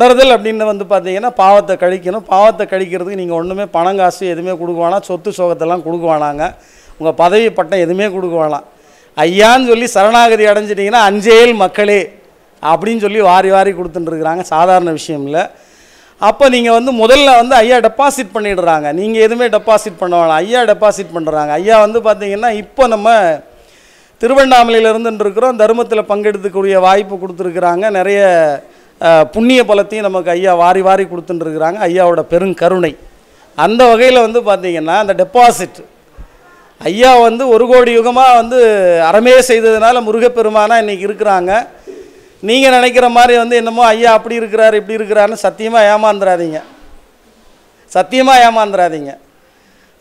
உணர்தல் அப்படின்னு வந்து பார்த்தீங்கன்னா பாவத்தை கழிக்கணும் பாவத்தை கழிக்கிறதுக்கு நீங்கள் ஒன்றுமே பணம் காசு எதுவுமே கொடுக்குவானா சொத்து சோகத்தெல்லாம் கொடுக்குவானாங்க உங்கள் பதவி பட்டம் எதுவுமே கொடுக்குவானா ஐயான்னு சொல்லி சரணாகதி அடைஞ்சிட்டிங்கன்னா அஞ்சேல் மக்களே அப்படின்னு சொல்லி வாரி வாரி கொடுத்துட்டுருக்குறாங்க சாதாரண விஷயம் இல்லை அப்போ நீங்கள் வந்து முதல்ல வந்து ஐயா டெபாசிட் பண்ணிடுறாங்க நீங்கள் எதுவுமே டெபாசிட் பண்ண ஐயா டெபாசிட் பண்ணுறாங்க ஐயா வந்து பார்த்திங்கன்னா இப்போ நம்ம திருவண்ணாமலையிலிருந்துருக்கிறோம் தருமத்தில் தர்மத்தில் பங்கெடுத்துக்கூடிய வாய்ப்பு கொடுத்துருக்குறாங்க நிறைய புண்ணிய பலத்தையும் நமக்கு ஐயா வாரி வாரி கொடுத்துட்டுருக்குறாங்க ஐயாவோட பெருங்கருணை அந்த வகையில் வந்து பார்த்திங்கன்னா அந்த டெபாசிட் ஐயா வந்து ஒரு கோடி யுகமாக வந்து அறமே செய்ததுனால முருகப்பெருமானாக இன்றைக்கி இருக்கிறாங்க நீங்கள் நினைக்கிற மாதிரி வந்து என்னமோ ஐயா அப்படி இருக்கிறாரு இப்படி இருக்கிறாருன்னு சத்தியமாக ஏமாந்துடாதீங்க சத்தியமாக ஏமாந்துடாதீங்க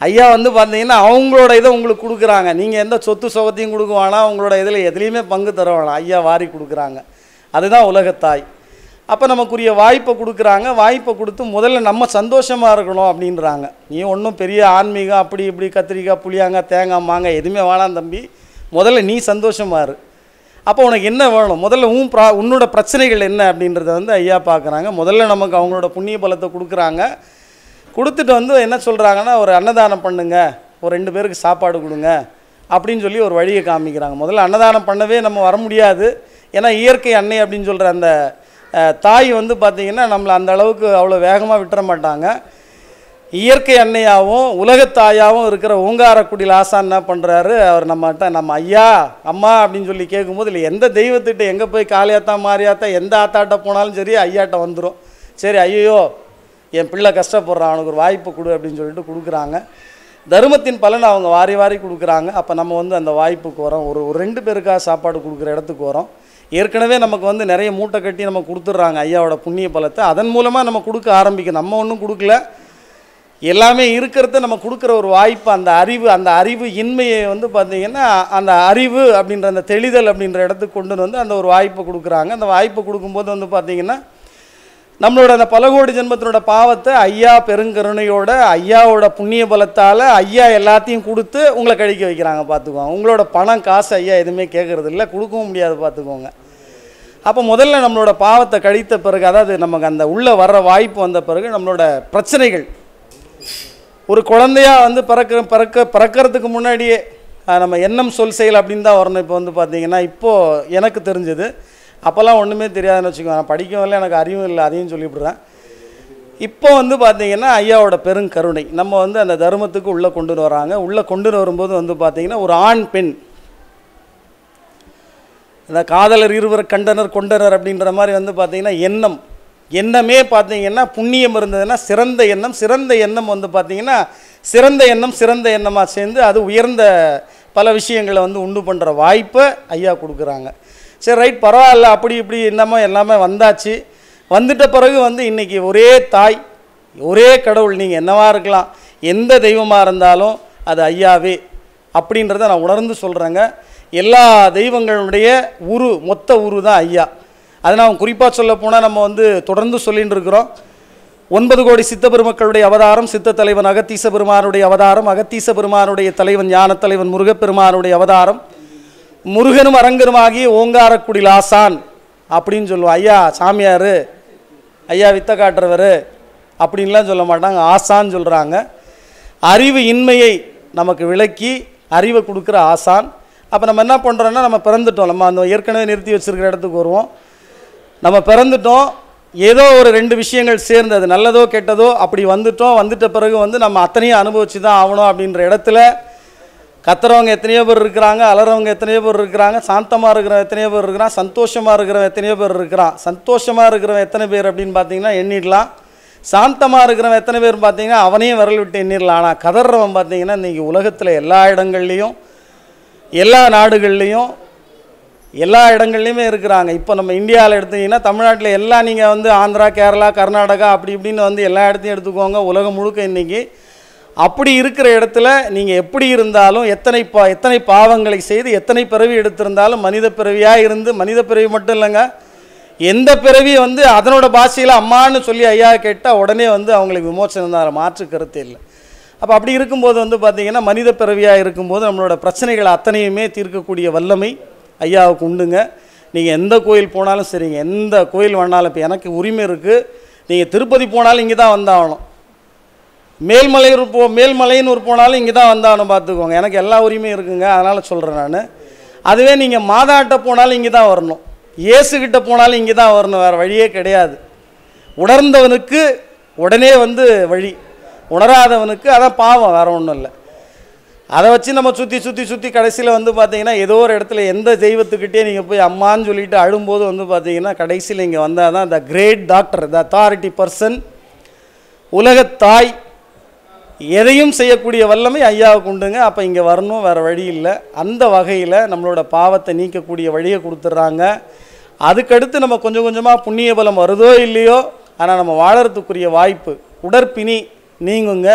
ஐயா வந்து பார்த்தீங்கன்னா அவங்களோட இதை உங்களுக்கு கொடுக்குறாங்க நீங்கள் எந்த சொத்து சுகத்தையும் கொடுக்க வேணாம் அவங்களோட இதில் எதுலேயுமே பங்கு தர வேணாம் ஐயா வாரி கொடுக்குறாங்க அதுதான் உலகத்தாய் அப்போ நமக்குரிய வாய்ப்பை கொடுக்குறாங்க வாய்ப்பை கொடுத்து முதல்ல நம்ம சந்தோஷமாக இருக்கணும் அப்படின்றாங்க நீ ஒன்றும் பெரிய ஆன்மீகம் அப்படி இப்படி கத்திரிக்காய் புளியாங்க தேங்காய் மாங்க எதுவுமே வாழாம் தம்பி முதல்ல நீ சந்தோஷமாக இரு அப்போ உனக்கு என்ன வேணும் முதல்ல உன் ப்ரா உன்னோட பிரச்சனைகள் என்ன அப்படின்றத வந்து ஐயா பார்க்குறாங்க முதல்ல நமக்கு அவங்களோட புண்ணிய பலத்தை கொடுக்குறாங்க கொடுத்துட்டு வந்து என்ன சொல்கிறாங்கன்னா ஒரு அன்னதானம் பண்ணுங்க ஒரு ரெண்டு பேருக்கு சாப்பாடு கொடுங்க அப்படின்னு சொல்லி ஒரு வழியை காமிக்கிறாங்க முதல்ல அன்னதானம் பண்ணவே நம்ம வர முடியாது ஏன்னா இயற்கை அன்னை அப்படின்னு சொல்கிற அந்த தாய் வந்து பார்த்திங்கன்னா நம்மளை அந்த அளவுக்கு அவ்வளோ வேகமாக விட்டுற மாட்டாங்க இயற்கை அன்னையாகவும் உலகத்தாயாகவும் இருக்கிற ஓங்காரக்குடியில் ஆசான் என்ன பண்ணுறாரு அவர் நம்மகிட்ட நம்ம ஐயா அம்மா அப்படின்னு சொல்லி கேட்கும்போது இல்லை எந்த தெய்வத்திட்ட எங்கே போய் காளியாத்தா மாறியாத்தா எந்த ஆத்தாட்ட போனாலும் சரி ஐயாட்ட வந்துடும் சரி ஐயோ என் பிள்ளை கஷ்டப்படுறான் அவனுக்கு ஒரு வாய்ப்பு கொடு அப்படின்னு சொல்லிட்டு கொடுக்குறாங்க தர்மத்தின் பலன் அவங்க வாரி வாரி கொடுக்குறாங்க அப்போ நம்ம வந்து அந்த வாய்ப்புக்கு வரோம் ஒரு ஒரு ரெண்டு பேருக்காக சாப்பாடு கொடுக்குற இடத்துக்கு வரோம் ஏற்கனவே நமக்கு வந்து நிறைய மூட்டை கட்டி நம்ம கொடுத்துட்றாங்க ஐயாவோட புண்ணிய பலத்தை அதன் மூலமாக நம்ம கொடுக்க ஆரம்பிக்கும் நம்ம ஒன்றும் கொடுக்கல எல்லாமே இருக்கிறத நம்ம கொடுக்குற ஒரு வாய்ப்பு அந்த அறிவு அந்த அறிவு இன்மையை வந்து பார்த்திங்கன்னா அந்த அறிவு அப்படின்ற அந்த தெளிதல் அப்படின்ற இடத்துக்கு கொண்டு வந்து அந்த ஒரு வாய்ப்பை கொடுக்குறாங்க அந்த வாய்ப்பை கொடுக்கும்போது வந்து பார்த்திங்கன்னா நம்மளோட அந்த பல கோடி ஜென்மத்தினோட பாவத்தை ஐயா பெருங்கருணையோட ஐயாவோட புண்ணிய பலத்தால் ஐயா எல்லாத்தையும் கொடுத்து உங்களை கழிக்க வைக்கிறாங்க பார்த்துக்கோங்க உங்களோட பணம் காசு ஐயா எதுவுமே கேட்குறது இல்லை கொடுக்கவும் முடியாது பார்த்துக்கோங்க அப்போ முதல்ல நம்மளோட பாவத்தை கழித்த பிறகு அதாவது நமக்கு அந்த உள்ளே வர்ற வாய்ப்பு வந்த பிறகு நம்மளோட பிரச்சனைகள் ஒரு குழந்தையாக வந்து பிறக்க பிறக்க பிறக்கிறதுக்கு முன்னாடியே நம்ம எண்ணம் சொல் செயல் அப்படின்னு தான் வரணும் இப்போ வந்து பார்த்தீங்கன்னா இப்போது எனக்கு தெரிஞ்சது அப்போல்லாம் ஒன்றுமே தெரியாதுன்னு வச்சுக்கோங்க நான் படிக்கவில்லை எனக்கு அறிவும் இல்லை அதையும் சொல்லிவிடுறேன் இப்போ வந்து பார்த்திங்கன்னா ஐயாவோட பெருங்கருணை நம்ம வந்து அந்த தர்மத்துக்கு உள்ளே கொண்டு வராங்க உள்ளே கொண்டு வரும்போது வந்து பார்த்திங்கன்னா ஒரு ஆண் பெண் இந்த காதலர் இருவர் கண்டனர் கொண்டனர் அப்படின்ற மாதிரி வந்து பார்த்திங்கன்னா எண்ணம் எண்ணமே பார்த்திங்கன்னா புண்ணியம் இருந்ததுன்னா சிறந்த எண்ணம் சிறந்த எண்ணம் வந்து பார்த்திங்கன்னா சிறந்த எண்ணம் சிறந்த எண்ணமாக சேர்ந்து அது உயர்ந்த பல விஷயங்களை வந்து உண்டு பண்ணுற வாய்ப்பை ஐயா கொடுக்குறாங்க சரி ரைட் பரவாயில்ல அப்படி இப்படி என்னமோ எல்லாமே வந்தாச்சு வந்துட்ட பிறகு வந்து இன்றைக்கி ஒரே தாய் ஒரே கடவுள் நீங்கள் என்னவாக இருக்கலாம் எந்த தெய்வமாக இருந்தாலும் அது ஐயாவே அப்படின்றத நான் உணர்ந்து சொல்கிறேங்க எல்லா தெய்வங்களுடைய உரு மொத்த உரு தான் ஐயா அதை நான் குறிப்பாக சொல்ல போனால் நம்ம வந்து தொடர்ந்து சொல்லிகிட்டு இருக்கிறோம் ஒன்பது கோடி சித்த பெருமக்களுடைய அவதாரம் சித்த தலைவன் அகத்தீச பெருமானுடைய அவதாரம் அகத்தீச பெருமானுடைய தலைவன் ஞான தலைவன் முருகப்பெருமானுடைய அவதாரம் முருகனும் அரங்கனுமாகி ஓங்காரக்குடி லாசான் அப்படின்னு சொல்லுவோம் ஐயா சாமியார் ஐயா வித்த காட்டுறவர் அப்படின்லாம் சொல்ல மாட்டாங்க ஆசான்னு சொல்கிறாங்க அறிவு இன்மையை நமக்கு விளக்கி அறிவை கொடுக்குற ஆசான் அப்போ நம்ம என்ன பண்ணுறோன்னா நம்ம பிறந்துட்டோம் நம்ம அந்த ஏற்கனவே நிறுத்தி வச்சுருக்கிற இடத்துக்கு வருவோம் நம்ம பிறந்துட்டோம் ஏதோ ஒரு ரெண்டு விஷயங்கள் சேர்ந்தது நல்லதோ கெட்டதோ அப்படி வந்துட்டோம் வந்துட்ட பிறகு வந்து நம்ம அத்தனையும் அனுபவித்து தான் ஆகணும் அப்படின்ற இடத்துல கத்துறவங்க எத்தனையோ பேர் இருக்கிறாங்க அலறவங்க எத்தனையோ பேர் இருக்கிறாங்க சாந்தமாக இருக்கிறவங்க எத்தனையோ பேர் இருக்கிறான் சந்தோஷமாக இருக்கிறவன் எத்தனையோ பேர் இருக்கிறான் சந்தோஷமாக இருக்கிறவன் எத்தனை பேர் அப்படின்னு பார்த்தீங்கன்னா எண்ணிடலாம் சாந்தமாக இருக்கிறவன் எத்தனை பேர் பார்த்தீங்கன்னா அவனையும் விரல் விட்டு எண்ணிடலாம் ஆனால் கதறவன் பார்த்தீங்கன்னா இன்றைக்கி உலகத்தில் எல்லா இடங்கள்லேயும் எல்லா நாடுகள்லேயும் எல்லா இடங்கள்லையுமே இருக்கிறாங்க இப்போ நம்ம இந்தியாவில் எடுத்தீங்கன்னா தமிழ்நாட்டில் எல்லாம் நீங்கள் வந்து ஆந்திரா கேரளா கர்நாடகா அப்படி இப்படின்னு வந்து எல்லா இடத்தையும் எடுத்துக்கோங்க உலகம் முழுக்க இன்றைக்கி அப்படி இருக்கிற இடத்துல நீங்கள் எப்படி இருந்தாலும் எத்தனை பா எத்தனை பாவங்களை செய்து எத்தனை பிறவி எடுத்திருந்தாலும் மனித பிறவியாக இருந்து மனித பிறவி மட்டும் இல்லைங்க எந்த பிறவி வந்து அதனோட பாஷையில் அம்மான்னு சொல்லி ஐயா கேட்டால் உடனே வந்து அவங்களுக்கு விமோசனம் தான் மாற்று கருத்து இல்லை அப்போ அப்படி இருக்கும்போது வந்து பார்த்திங்கன்னா மனித பிறவியாக இருக்கும்போது நம்மளோட பிரச்சனைகளை அத்தனையுமே தீர்க்கக்கூடிய வல்லமை ஐயாவுக்கு உண்டுங்க நீங்கள் எந்த கோயில் போனாலும் சரிங்க எந்த கோயில் வேணாலும் இப்போ எனக்கு உரிமை இருக்குது நீங்கள் திருப்பதி போனாலும் இங்கே தான் வந்தாகணும் மேல்மலையூர் போ மேல்மலைன்னு ஒரு போனாலும் இங்கே தான் வந்தாகணும் பார்த்துக்கோங்க எனக்கு எல்லா உரிமையும் இருக்குங்க அதனால் சொல்கிறேன் நான் அதுவே நீங்கள் மாதாட்ட போனாலும் இங்கே தான் வரணும் இயேசுகிட்ட போனாலும் இங்கே தான் வரணும் வேறு வழியே கிடையாது உணர்ந்தவனுக்கு உடனே வந்து வழி உணராதவனுக்கு அதான் பாவம் வேறு ஒன்றும் இல்லை அதை வச்சு நம்ம சுற்றி சுற்றி சுற்றி கடைசியில் வந்து பார்த்தீங்கன்னா ஏதோ ஒரு இடத்துல எந்த தெய்வத்துக்கிட்டே நீங்கள் போய் அம்மான்னு சொல்லிட்டு அழும்போது வந்து பார்த்தீங்கன்னா கடைசியில் இங்கே வந்தால் தான் the great doctor the authority person உலகத்தாய் எதையும் செய்யக்கூடிய வல்லமை ஐயாவுக்கு உண்டுங்க அப்போ இங்கே வரணும் வேறு வழி இல்லை அந்த வகையில் நம்மளோட பாவத்தை நீக்கக்கூடிய வழியை கொடுத்துட்றாங்க அதுக்கடுத்து நம்ம கொஞ்சம் கொஞ்சமாக புண்ணிய பலம் வருதோ இல்லையோ ஆனால் நம்ம வாழறதுக்குரிய வாய்ப்பு உடற்பிணி நீங்குங்க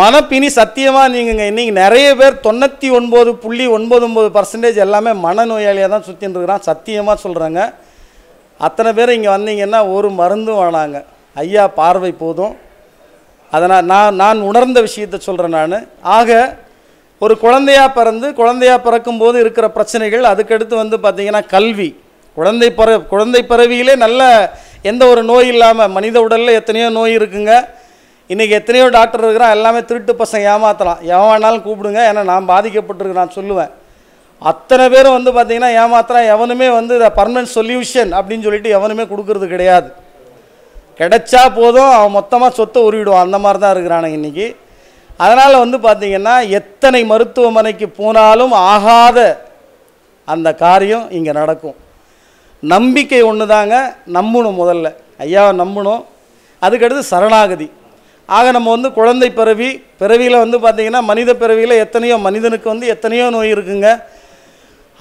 மனப்பிணி சத்தியமாக நீங்குங்க இன்றைக்கி நிறைய பேர் தொண்ணூற்றி ஒன்பது புள்ளி ஒன்பது ஒன்பது பர்சன்டேஜ் எல்லாமே மனநோயாளியாக தான் சுற்றின்னு இருக்கிறான் சத்தியமாக சொல்கிறேங்க அத்தனை பேர் இங்கே வந்தீங்கன்னா ஒரு மருந்தும் வேணாங்க ஐயா பார்வை போதும் அதனால் நான் நான் உணர்ந்த விஷயத்தை சொல்கிறேன் நான் ஆக ஒரு குழந்தையாக பிறந்து குழந்தையாக பிறக்கும்போது இருக்கிற பிரச்சனைகள் அதுக்கடுத்து வந்து பார்த்திங்கன்னா கல்வி குழந்தை பற குழந்தை பிறவியிலே நல்ல எந்த ஒரு நோய் இல்லாமல் மனித உடலில் எத்தனையோ நோய் இருக்குங்க இன்றைக்கி எத்தனையோ டாக்டர் இருக்கிறான் எல்லாமே திருட்டு பசங்க ஏமாற்றலாம் எவன் வேணாலும் கூப்பிடுங்க ஏன்னா நான் பாதிக்கப்பட்டிருக்கிறேன் நான் சொல்லுவேன் அத்தனை பேரும் வந்து பார்த்திங்கன்னா ஏமாத்துறான் எவனுமே வந்து இதை பர்மனன்ட் சொல்யூஷன் அப்படின்னு சொல்லிட்டு எவனுமே கொடுக்கறது கிடையாது கிடைச்சா போதும் அவன் மொத்தமாக சொத்தை உருவிடுவான் அந்த மாதிரி தான் இருக்கிறானுங்க இன்றைக்கி அதனால் வந்து பார்த்திங்கன்னா எத்தனை மருத்துவமனைக்கு போனாலும் ஆகாத அந்த காரியம் இங்கே நடக்கும் நம்பிக்கை ஒன்று தாங்க நம்பணும் முதல்ல ஐயாவை நம்பணும் அதுக்கடுத்து சரணாகதி ஆக நம்ம வந்து குழந்தை பிறவி பிறவியில் வந்து பார்த்திங்கன்னா மனித பிறவியில் எத்தனையோ மனிதனுக்கு வந்து எத்தனையோ நோய் இருக்குங்க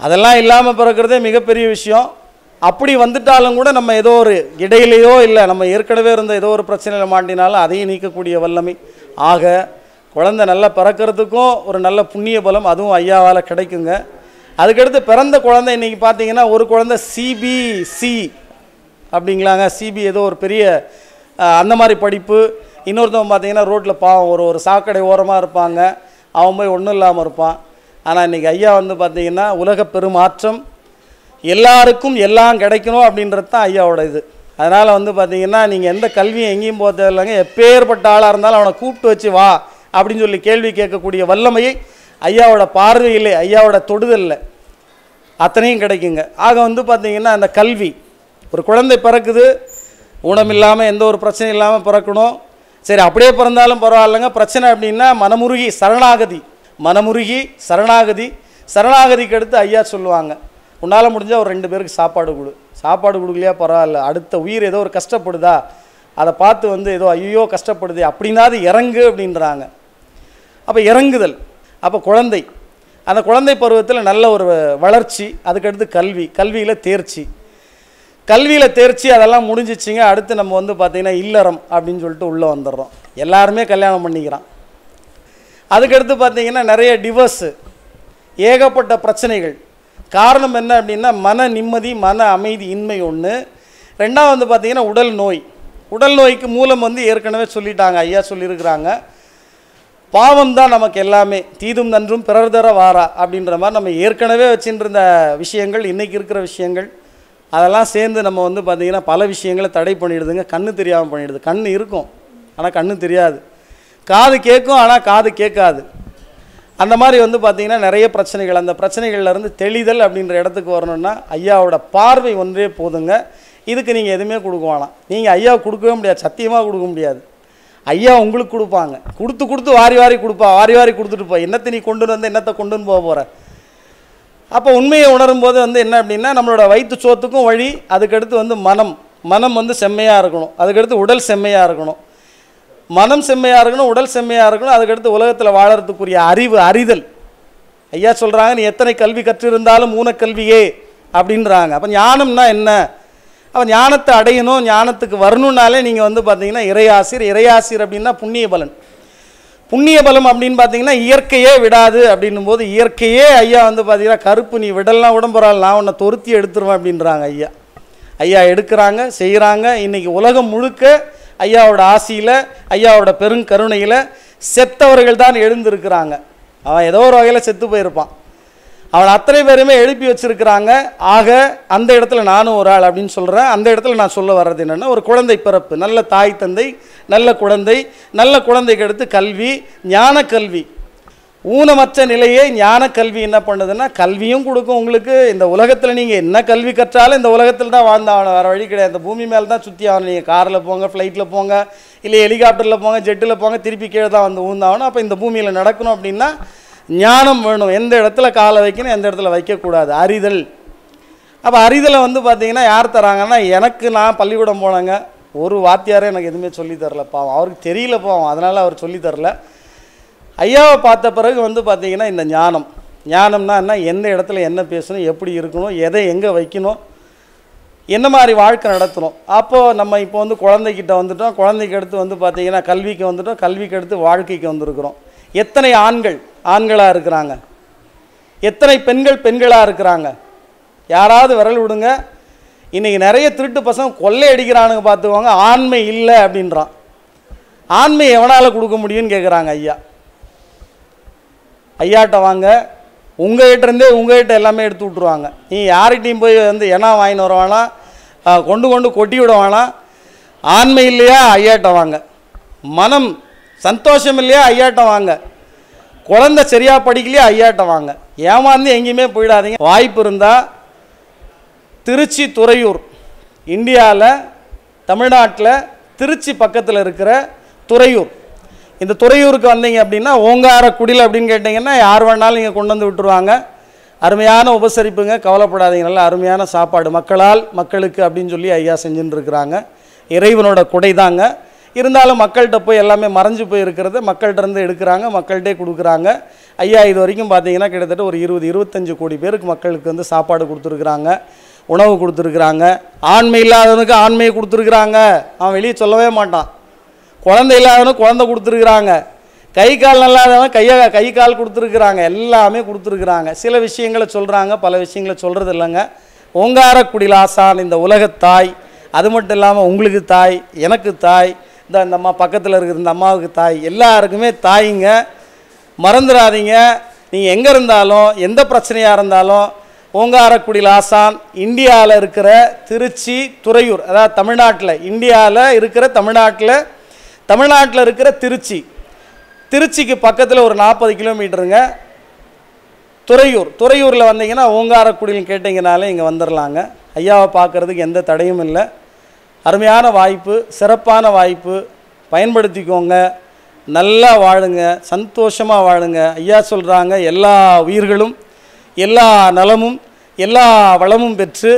அதெல்லாம் இல்லாமல் பிறக்கிறதே மிகப்பெரிய விஷயம் அப்படி வந்துட்டாலும் கூட நம்ம ஏதோ ஒரு இடையிலையோ இல்லை நம்ம ஏற்கனவே இருந்த ஏதோ ஒரு பிரச்சனையில் மாட்டினாலும் அதையும் நீக்கக்கூடிய வல்லமை ஆக குழந்தை நல்லா பிறக்கிறதுக்கும் ஒரு நல்ல புண்ணிய பலம் அதுவும் ஐயாவால் கிடைக்குங்க அதுக்கடுத்து பிறந்த குழந்தை இன்றைக்கி பார்த்தீங்கன்னா ஒரு குழந்தை சிபிசி அப்படிங்களாங்க சிபி ஏதோ ஒரு பெரிய அந்த மாதிரி படிப்பு இன்னொருத்தவங்க பார்த்தீங்கன்னா ரோட்டில் பாவம் ஒரு ஒரு சாக்கடை ஓரமாக இருப்பாங்க அவன் போய் ஒன்றும் இல்லாமல் இருப்பான் ஆனால் இன்றைக்கி ஐயா வந்து பார்த்திங்கன்னா உலக பெருமாற்றம் எல்லாருக்கும் எல்லாம் கிடைக்கணும் அப்படின்றது தான் ஐயாவோட இது அதனால் வந்து பார்த்திங்கன்னா நீங்கள் எந்த கல்வியும் எங்கேயும் போக தேவையில்லைங்க எப்பேற்பட்ட ஆளாக இருந்தாலும் அவனை கூப்பிட்டு வச்சு வா அப்படின்னு சொல்லி கேள்வி கேட்கக்கூடிய வல்லமையை ஐயாவோட பார்வையிலே ஐயாவோட தொடுதலில் அத்தனையும் கிடைக்குங்க ஆக வந்து பார்த்திங்கன்னா அந்த கல்வி ஒரு குழந்தை பிறக்குது ஊனம் இல்லாமல் எந்த ஒரு பிரச்சனையும் இல்லாமல் பிறக்கணும் சரி அப்படியே பிறந்தாலும் பரவாயில்லைங்க பிரச்சனை அப்படின்னா மனமுருகி சரணாகதி மனமுருகி சரணாகதி சரணாகதிக்கு அடுத்து ஐயா சொல்லுவாங்க உன்னால் முடிஞ்சால் ஒரு ரெண்டு பேருக்கு சாப்பாடு கொடு சாப்பாடு கொடுக்கலையா பரவாயில்ல அடுத்த உயிர் ஏதோ ஒரு கஷ்டப்படுதா அதை பார்த்து வந்து ஏதோ ஐயோ கஷ்டப்படுது அப்படின்னாது இறங்கு அப்படின்றாங்க அப்போ இறங்குதல் அப்போ குழந்தை அந்த குழந்தை பருவத்தில் நல்ல ஒரு வளர்ச்சி அதுக்கடுத்து கல்வி கல்வியில் தேர்ச்சி கல்வியில் தேர்ச்சி அதெல்லாம் முடிஞ்சிச்சிங்க அடுத்து நம்ம வந்து பார்த்திங்கன்னா இல்லறம் அப்படின்னு சொல்லிட்டு உள்ளே வந்துடுறோம் எல்லாருமே கல்யாணம் பண்ணிக்கிறான் அதுக்கடுத்து பார்த்திங்கன்னா நிறைய டிவர்ஸு ஏகப்பட்ட பிரச்சனைகள் காரணம் என்ன அப்படின்னா மன நிம்மதி மன அமைதி இன்மை ஒன்று ரெண்டாவது வந்து பார்த்திங்கன்னா உடல் நோய் உடல் நோய்க்கு மூலம் வந்து ஏற்கனவே சொல்லிட்டாங்க ஐயா சொல்லியிருக்கிறாங்க பாவம் தான் நமக்கு எல்லாமே தீதும் நன்றும் பிறர் தர வாரா அப்படின்ற மாதிரி நம்ம ஏற்கனவே வச்சுட்டு விஷயங்கள் இன்றைக்கி இருக்கிற விஷயங்கள் அதெல்லாம் சேர்ந்து நம்ம வந்து பார்த்திங்கன்னா பல விஷயங்களை தடை பண்ணிடுதுங்க கண்ணு தெரியாமல் பண்ணிடுது கண் இருக்கும் ஆனால் கண்ணு தெரியாது காது கேட்கும் ஆனால் காது கேட்காது அந்த மாதிரி வந்து பார்த்திங்கன்னா நிறைய பிரச்சனைகள் அந்த பிரச்சனைகள்லேருந்து தெளிதல் அப்படின்ற இடத்துக்கு வரணும்னா ஐயாவோட பார்வை ஒன்றே போதுங்க இதுக்கு நீங்கள் எதுவுமே கொடுக்க வேணாம் நீங்கள் ஐயா கொடுக்கவே முடியாது சத்தியமாக கொடுக்க முடியாது ஐயா உங்களுக்கு கொடுப்பாங்க கொடுத்து கொடுத்து வாரி வாரி கொடுப்பா வாரி வாரி கொடுத்துட்டு போ என்னத்தை நீ கொண்டு வந்து என்னத்தை கொண்டுன்னு போக போகிற அப்போ உண்மையை உணரும்போது வந்து என்ன அப்படின்னா நம்மளோட வயிற்று சோத்துக்கும் வழி அதுக்கடுத்து வந்து மனம் மனம் வந்து செம்மையாக இருக்கணும் அதுக்கடுத்து உடல் செம்மையாக இருக்கணும் மனம் செம்மையாக இருக்கணும் உடல் செம்மையாக இருக்கணும் அதுக்கடுத்து உலகத்தில் வாழறதுக்குரிய அறிவு அறிதல் ஐயா சொல்கிறாங்க நீ எத்தனை கல்வி கற்றிருந்தாலும் கல்வியே அப்படின்றாங்க அப்போ ஞானம்னா என்ன அப்போ ஞானத்தை அடையணும் ஞானத்துக்கு வரணுன்னாலே நீங்கள் வந்து பார்த்தீங்கன்னா இறையாசிர் இறையாசிர் அப்படின்னா புண்ணிய பலன் புண்ணிய பலம் அப்படின்னு பார்த்தீங்கன்னா இயற்கையே விடாது அப்படின்னும் போது இயற்கையே ஐயா வந்து பார்த்தீங்கன்னா கருப்பு நீ விடலாம் உடம்புறால் நான் உன்னை தொருத்தி எடுத்துருவேன் அப்படின்றாங்க ஐயா ஐயா எடுக்கிறாங்க செய்கிறாங்க இன்றைக்கி உலகம் முழுக்க ஐயாவோட ஆசியில் ஐயாவோட பெருங்கருணையில் செத்தவர்கள் தான் எழுந்திருக்கிறாங்க அவன் ஏதோ ஒரு வகையில் செத்து போயிருப்பான் அவன் அத்தனை பேருமே எழுப்பி வச்சுருக்கிறாங்க ஆக அந்த இடத்துல நானும் ஒரு ஆள் அப்படின்னு சொல்கிறேன் அந்த இடத்துல நான் சொல்ல வர்றது என்னென்னா ஒரு குழந்தை பிறப்பு நல்ல தாய் தந்தை நல்ல குழந்தை நல்ல குழந்தைக்கு எடுத்து கல்வி ஞான கல்வி ஊனமற்ற நிலையே ஞான கல்வி என்ன பண்ணுதுன்னா கல்வியும் கொடுக்கும் உங்களுக்கு இந்த உலகத்தில் நீங்கள் என்ன கல்வி கற்றாலும் இந்த உலகத்தில் தான் வாழ்ந்தாகணும் வேறு வழி கிடையாது இந்த பூமி மேலே தான் சுற்றி ஆகணும் நீங்கள் காரில் போங்க ஃப்ளைட்டில் போங்க இல்லை ஹெலிகாப்டரில் போங்க ஜெட்டில் போங்க திருப்பி கீழே தான் வந்து ஊந்தாகணும் அப்போ இந்த பூமியில் நடக்கணும் அப்படின்னா ஞானம் வேணும் எந்த இடத்துல காலை வைக்கணும் எந்த இடத்துல வைக்கக்கூடாது அறிதல் அப்போ அறிதலை வந்து பார்த்திங்கன்னா யார் தராங்கன்னா எனக்கு நான் பள்ளிக்கூடம் போனேங்க ஒரு வாத்தியாரே எனக்கு எதுவுமே சொல்லித்தரல பாவம் அவருக்கு தெரியல பாவம் அதனால் அவர் சொல்லித்தரல ஐயாவை பார்த்த பிறகு வந்து பார்த்திங்கன்னா இந்த ஞானம் ஞானம்னா என்ன எந்த இடத்துல என்ன பேசணும் எப்படி இருக்கணும் எதை எங்கே வைக்கணும் என்ன மாதிரி வாழ்க்கை நடத்தணும் அப்போது நம்ம இப்போ வந்து குழந்தைக்கிட்ட வந்துட்டோம் குழந்தைக்கு எடுத்து வந்து பார்த்திங்கன்னா கல்விக்கு வந்துட்டோம் கல்விக்கு அடுத்து வாழ்க்கைக்கு வந்திருக்கிறோம் எத்தனை ஆண்கள் ஆண்களாக இருக்கிறாங்க எத்தனை பெண்கள் பெண்களாக இருக்கிறாங்க யாராவது விரல் விடுங்க இன்றைக்கி நிறைய திருட்டு பசங்க கொள்ளை அடிக்கிறானுங்க பார்த்துக்கோங்க ஆண்மை இல்லை அப்படின்றான் ஆண்மை எவனால் கொடுக்க முடியும்னு கேட்குறாங்க ஐயா ஐயாட்ட வாங்க உங்கள்கிட்ட இருந்தே உங்கள்கிட்ட எல்லாமே எடுத்து விட்ருவாங்க நீ யார்கிட்டையும் போய் வந்து என்ன வாங்கின்னு வரவானா கொண்டு கொண்டு கொட்டி விடுவானா ஆண்மை இல்லையா ஐயாட்ட வாங்க மனம் சந்தோஷம் இல்லையா ஐயாட்ட வாங்க குழந்த சரியாக படிக்கலையா ஐயாட்ட வாங்க ஏமாந்து எங்கேயுமே போயிடாதீங்க வாய்ப்பு இருந்தால் திருச்சி துறையூர் இந்தியாவில் தமிழ்நாட்டில் திருச்சி பக்கத்தில் இருக்கிற துறையூர் இந்த துறையூருக்கு வந்தீங்க அப்படின்னா குடில் அப்படின்னு கேட்டிங்கன்னா யார் வேணாலும் நீங்கள் கொண்டு வந்து விட்டுருவாங்க அருமையான உபசரிப்புங்க கவலைப்படாதீங்க நல்ல அருமையான சாப்பாடு மக்களால் மக்களுக்கு அப்படின்னு சொல்லி ஐயா செஞ்சுன்னு இருக்கிறாங்க இறைவனோட குடை தாங்க இருந்தாலும் மக்கள்கிட்ட போய் எல்லாமே மறைஞ்சு போய் இருக்கிறத மக்கள்கிட்ட இருந்து எடுக்கிறாங்க மக்கள்கிட்டே கொடுக்குறாங்க ஐயா இது வரைக்கும் பார்த்தீங்கன்னா கிட்டத்தட்ட ஒரு இருபது இருபத்தஞ்சு கோடி பேருக்கு மக்களுக்கு வந்து சாப்பாடு கொடுத்துருக்குறாங்க உணவு கொடுத்துருக்குறாங்க ஆண்மை இல்லாதவனுக்கு ஆண்மையை கொடுத்துருக்குறாங்க அவன் வெளியே சொல்லவே மாட்டான் குழந்தை இல்லாதவனும் குழந்தை கொடுத்துருக்குறாங்க கை கால் நல்லா கையை கை கால் கொடுத்துருக்குறாங்க எல்லாமே கொடுத்துருக்குறாங்க சில விஷயங்களை சொல்கிறாங்க பல விஷயங்களை சொல்கிறது இல்லைங்க ஓங்காரக்குடியில் இந்த உலகத்தாய் அது மட்டும் இல்லாமல் உங்களுக்கு தாய் எனக்கு தாய் இந்த இந்த அம்மா பக்கத்தில் இருக்கிற இந்த அம்மாவுக்கு தாய் எல்லாருக்குமே தாய்ங்க மறந்துடாதீங்க நீங்கள் எங்கே இருந்தாலும் எந்த பிரச்சனையாக இருந்தாலும் ஓங்காரக்குடியில் ஆசான் இந்தியாவில் இருக்கிற திருச்சி துறையூர் அதாவது தமிழ்நாட்டில் இந்தியாவில் இருக்கிற தமிழ்நாட்டில் தமிழ்நாட்டில் இருக்கிற திருச்சி திருச்சிக்கு பக்கத்தில் ஒரு நாற்பது கிலோமீட்டருங்க துறையூர் துறையூரில் வந்தீங்கன்னா ஓங்காரக்குடியில் கேட்டிங்கனாலே இங்கே வந்துடலாங்க ஐயாவை பார்க்குறதுக்கு எந்த தடையும் இல்லை அருமையான வாய்ப்பு சிறப்பான வாய்ப்பு பயன்படுத்திக்கோங்க நல்லா வாழுங்க சந்தோஷமாக வாழுங்க ஐயா சொல்கிறாங்க எல்லா உயிர்களும் எல்லா நலமும் எல்லா வளமும் பெற்று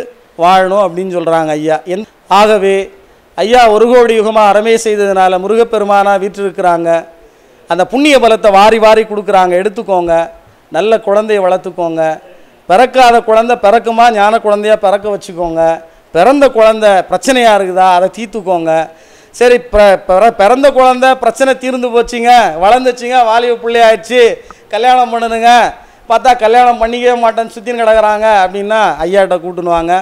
வாழணும் அப்படின்னு சொல்கிறாங்க ஐயா என் ஆகவே ஐயா ஒரு கோடி யுகமாக அறமே செய்ததுனால முருகப்பெருமானாக வீட்டிருக்கிறாங்க அந்த புண்ணிய பலத்தை வாரி வாரி கொடுக்குறாங்க எடுத்துக்கோங்க நல்ல குழந்தைய வளர்த்துக்கோங்க பிறக்காத குழந்தை பிறக்குமா ஞான குழந்தையாக பிறக்க வச்சுக்கோங்க பிறந்த குழந்த பிரச்சனையாக இருக்குதா அதை தீர்த்துக்கோங்க சரி பிறந்த குழந்த பிரச்சனை தீர்ந்து போச்சுங்க வளர்ந்துச்சுங்க வாலிப பிள்ளையாயிடுச்சு கல்யாணம் பண்ணணுங்க பார்த்தா கல்யாணம் பண்ணிக்கவே மாட்டேன்னு சுற்றின்னு கிடக்குறாங்க அப்படின்னா ஐயாட்ட கூட்டுனுவாங்க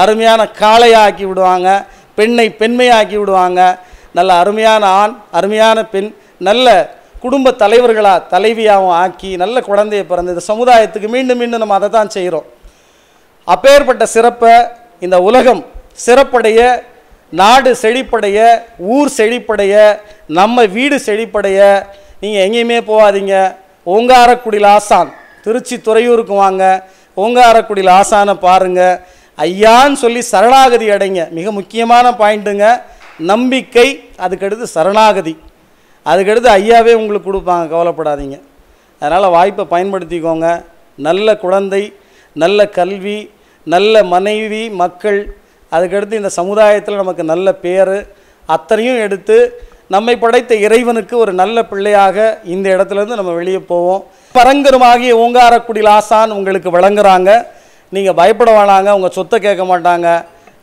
அருமையான காளையாக ஆக்கி விடுவாங்க பெண்ணை பெண்மையாக்கி விடுவாங்க நல்ல அருமையான ஆண் அருமையான பெண் நல்ல குடும்ப தலைவர்களாக தலைவியாகவும் ஆக்கி நல்ல குழந்தைய பிறந்து இந்த சமுதாயத்துக்கு மீண்டும் மீண்டும் நம்ம அதை தான் செய்கிறோம் அப்பேற்பட்ட சிறப்பை இந்த உலகம் சிறப்படைய நாடு செழிப்படைய ஊர் செழிப்படைய நம்ம வீடு செழிப்படைய நீங்கள் எங்கேயுமே போகாதீங்க ஓங்காரக்குடியில் ஆசான் திருச்சி துறையூருக்கு வாங்க ஓங்காரக்குடியில் ஆசானை பாருங்கள் ஐயான்னு சொல்லி சரணாகதி அடைங்க மிக முக்கியமான பாயிண்ட்டுங்க நம்பிக்கை அதுக்கடுத்து சரணாகதி அதுக்கடுத்து ஐயாவே உங்களுக்கு கொடுப்பாங்க கவலைப்படாதீங்க அதனால் வாய்ப்பை பயன்படுத்திக்கோங்க நல்ல குழந்தை நல்ல கல்வி நல்ல மனைவி மக்கள் அதுக்கடுத்து இந்த சமுதாயத்தில் நமக்கு நல்ல பேர் அத்தனையும் எடுத்து நம்மை படைத்த இறைவனுக்கு ஒரு நல்ல பிள்ளையாக இந்த இடத்துலேருந்து நம்ம வெளியே போவோம் பரங்கருமாகிய ஓங்காரக்குடியில் ஆசான் உங்களுக்கு வழங்குறாங்க நீங்கள் பயப்பட வேணாங்க உங்கள் சொத்தை கேட்க மாட்டாங்க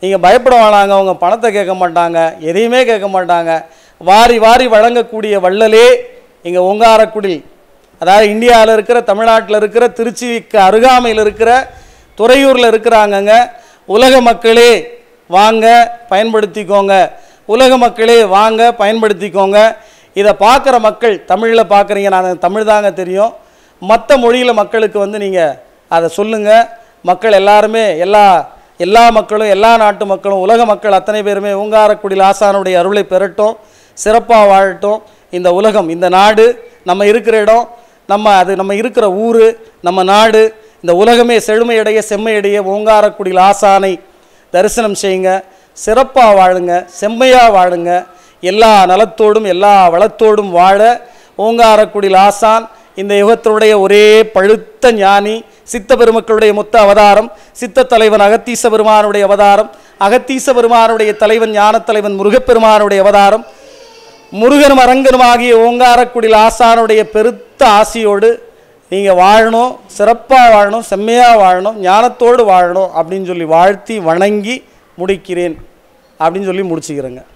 நீங்கள் பயப்பட வேணாங்க உங்கள் பணத்தை கேட்க மாட்டாங்க எதையுமே கேட்க மாட்டாங்க வாரி வாரி வழங்கக்கூடிய வள்ளலே இங்கே ஒங்காரக்குடில் அதாவது இந்தியாவில் இருக்கிற தமிழ்நாட்டில் இருக்கிற திருச்சிக்கு அருகாமையில் இருக்கிற துறையூரில் இருக்கிறாங்கங்க உலக மக்களே வாங்க பயன்படுத்திக்கோங்க உலக மக்களே வாங்க பயன்படுத்திக்கோங்க இதை பார்க்குற மக்கள் தமிழில் பார்க்குறீங்க நான் தமிழ் தாங்க தெரியும் மற்ற மொழியில் மக்களுக்கு வந்து நீங்கள் அதை சொல்லுங்கள் மக்கள் எல்லாருமே எல்லா எல்லா மக்களும் எல்லா நாட்டு மக்களும் உலக மக்கள் அத்தனை பேருமே ஊங்காரக்குடியில் ஆசானுடைய அருளை பெறட்டும் சிறப்பாக வாழட்டும் இந்த உலகம் இந்த நாடு நம்ம இருக்கிற இடம் நம்ம அது நம்ம இருக்கிற ஊர் நம்ம நாடு இந்த உலகமே செழுமையடைய செம்மையடைய ஓங்காரக்குடியில் ஆசானை தரிசனம் செய்யுங்க சிறப்பாக வாழுங்க செம்மையாக வாழுங்க எல்லா நலத்தோடும் எல்லா வளத்தோடும் வாழ ஓங்காரக்குடியில் ஆசான் இந்த யுகத்தினுடைய ஒரே பழுத்த ஞானி சித்த பெருமக்களுடைய மொத்த அவதாரம் சித்த தலைவன் அகத்தீச பெருமானுடைய அவதாரம் அகத்தீச பெருமானுடைய தலைவன் ஞானத்தலைவன் முருகப்பெருமானுடைய அவதாரம் முருகனும் அரங்கனும் ஆகிய ஓங்காரக்குடில் ஆசானுடைய பெருத்த ஆசையோடு நீங்கள் வாழணும் சிறப்பாக வாழணும் செம்மையாக வாழணும் ஞானத்தோடு வாழணும் அப்படின்னு சொல்லி வாழ்த்தி வணங்கி முடிக்கிறேன் அப்படின்னு சொல்லி முடிச்சுக்கிறேங்க